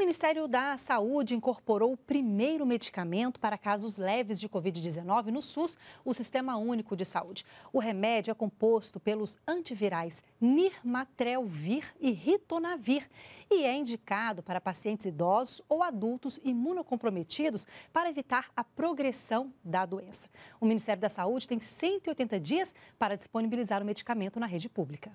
O Ministério da Saúde incorporou o primeiro medicamento para casos leves de Covid-19 no SUS, o Sistema Único de Saúde. O remédio é composto pelos antivirais Nirmatrelvir e Ritonavir e é indicado para pacientes idosos ou adultos imunocomprometidos para evitar a progressão da doença. O Ministério da Saúde tem 180 dias para disponibilizar o medicamento na rede pública.